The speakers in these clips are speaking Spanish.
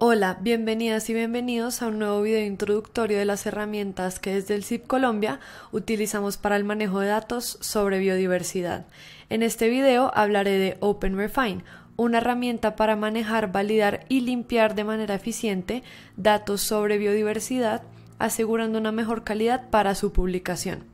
Hola, bienvenidas y bienvenidos a un nuevo video introductorio de las herramientas que desde el CIP Colombia utilizamos para el manejo de datos sobre biodiversidad. En este video hablaré de OpenRefine, una herramienta para manejar, validar y limpiar de manera eficiente datos sobre biodiversidad, asegurando una mejor calidad para su publicación.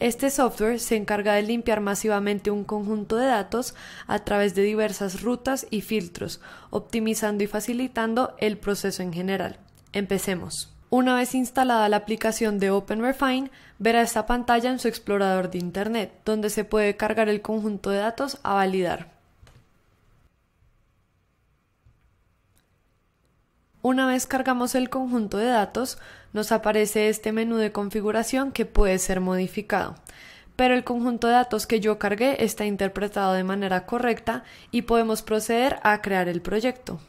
Este software se encarga de limpiar masivamente un conjunto de datos a través de diversas rutas y filtros, optimizando y facilitando el proceso en general. Empecemos. Una vez instalada la aplicación de OpenRefine, verá esta pantalla en su explorador de Internet, donde se puede cargar el conjunto de datos a validar. Una vez cargamos el conjunto de datos, nos aparece este menú de configuración que puede ser modificado. Pero el conjunto de datos que yo cargué está interpretado de manera correcta y podemos proceder a crear el proyecto.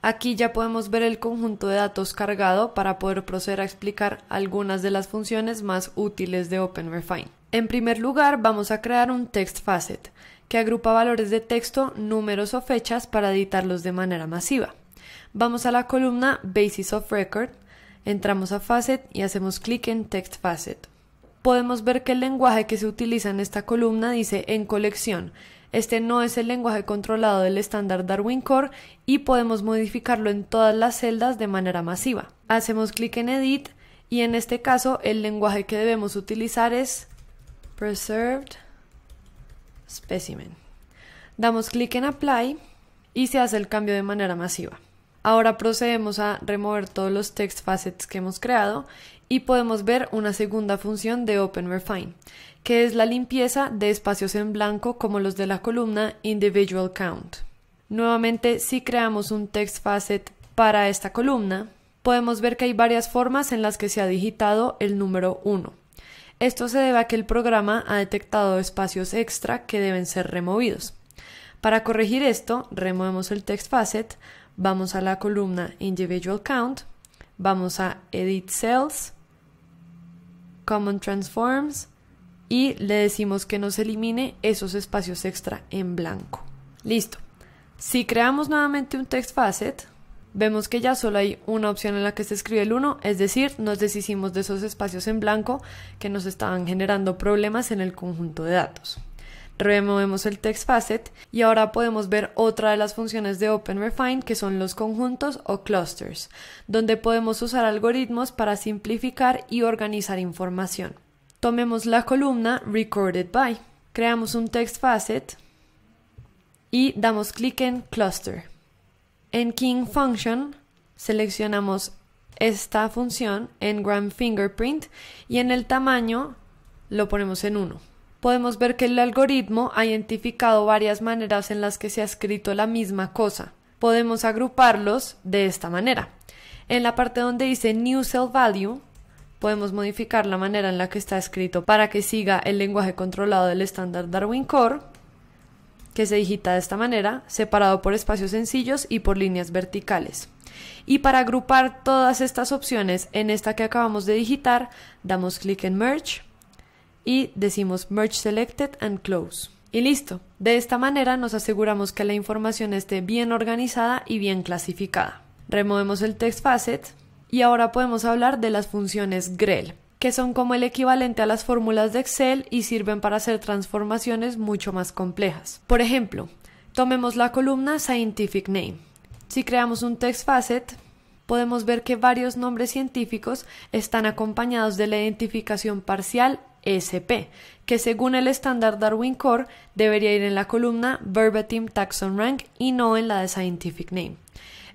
Aquí ya podemos ver el conjunto de datos cargado para poder proceder a explicar algunas de las funciones más útiles de OpenRefine. En primer lugar, vamos a crear un text facet, que agrupa valores de texto, números o fechas para editarlos de manera masiva. Vamos a la columna Basis of Record, entramos a Facet y hacemos clic en Text Facet. Podemos ver que el lenguaje que se utiliza en esta columna dice en colección. Este no es el lenguaje controlado del estándar Darwin Core y podemos modificarlo en todas las celdas de manera masiva. Hacemos clic en Edit y en este caso el lenguaje que debemos utilizar es Preserved Specimen. Damos clic en Apply y se hace el cambio de manera masiva. Ahora procedemos a remover todos los text facets que hemos creado y podemos ver una segunda función de OpenRefine, que es la limpieza de espacios en blanco como los de la columna individual count. Nuevamente, si creamos un text facet para esta columna, podemos ver que hay varias formas en las que se ha digitado el número 1. Esto se debe a que el programa ha detectado espacios extra que deben ser removidos. Para corregir esto, removemos el text facet, vamos a la columna Individual Count, vamos a Edit Cells, Common Transforms y le decimos que nos elimine esos espacios extra en blanco. Listo. Si creamos nuevamente un text facet, vemos que ya solo hay una opción en la que se escribe el 1, es decir, nos deshicimos de esos espacios en blanco que nos estaban generando problemas en el conjunto de datos. Removemos el text facet y ahora podemos ver otra de las funciones de OpenRefine que son los conjuntos o clusters, donde podemos usar algoritmos para simplificar y organizar información. Tomemos la columna Recorded by, creamos un text facet y damos clic en Cluster. En King Function seleccionamos esta función en Gram Fingerprint y en el tamaño lo ponemos en 1 podemos ver que el algoritmo ha identificado varias maneras en las que se ha escrito la misma cosa. Podemos agruparlos de esta manera. En la parte donde dice New Cell Value, podemos modificar la manera en la que está escrito para que siga el lenguaje controlado del estándar Darwin Core, que se digita de esta manera, separado por espacios sencillos y por líneas verticales. Y para agrupar todas estas opciones en esta que acabamos de digitar, damos clic en Merge y decimos merge selected and close. Y listo. De esta manera nos aseguramos que la información esté bien organizada y bien clasificada. Removemos el text facet y ahora podemos hablar de las funciones grel, que son como el equivalente a las fórmulas de Excel y sirven para hacer transformaciones mucho más complejas. Por ejemplo, tomemos la columna scientific name. Si creamos un text facet, podemos ver que varios nombres científicos están acompañados de la identificación parcial SP, que según el estándar Darwin Core debería ir en la columna Verbatim Taxon Rank y no en la de Scientific Name.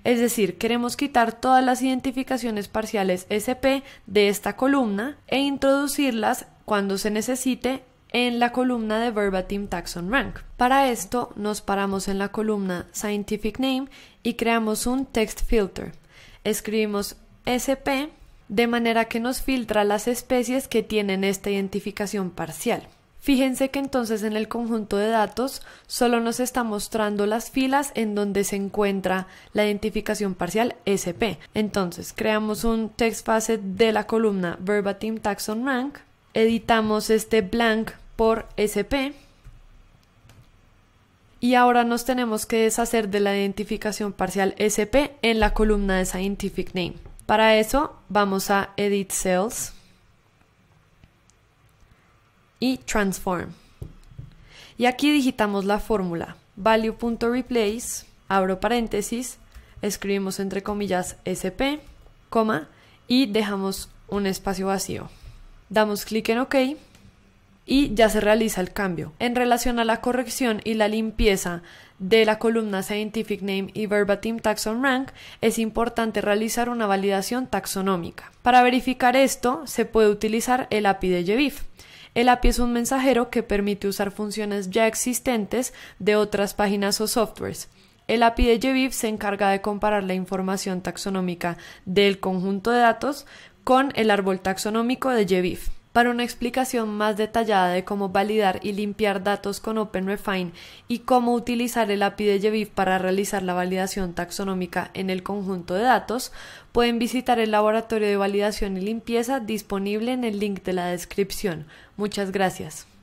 Es decir, queremos quitar todas las identificaciones parciales SP de esta columna e introducirlas cuando se necesite en la columna de Verbatim Taxon Rank. Para esto nos paramos en la columna Scientific Name y creamos un text filter. Escribimos SP de manera que nos filtra las especies que tienen esta identificación parcial. Fíjense que entonces en el conjunto de datos solo nos está mostrando las filas en donde se encuentra la identificación parcial SP. Entonces creamos un text facet de la columna verbatim taxon rank, editamos este blank por SP y ahora nos tenemos que deshacer de la identificación parcial SP en la columna de scientific name. Para eso vamos a Edit Cells y Transform. Y aquí digitamos la fórmula value.replace, abro paréntesis, escribimos entre comillas SP, coma, y dejamos un espacio vacío. Damos clic en OK y ya se realiza el cambio. En relación a la corrección y la limpieza de la columna Scientific Name y Verbatim Taxon Rank, es importante realizar una validación taxonómica. Para verificar esto, se puede utilizar el API de JEVIF. El API es un mensajero que permite usar funciones ya existentes de otras páginas o softwares. El API de JEVIF se encarga de comparar la información taxonómica del conjunto de datos con el árbol taxonómico de JEVIF. Para una explicación más detallada de cómo validar y limpiar datos con OpenRefine y cómo utilizar el API de Yeviv para realizar la validación taxonómica en el conjunto de datos, pueden visitar el laboratorio de validación y limpieza disponible en el link de la descripción. Muchas gracias.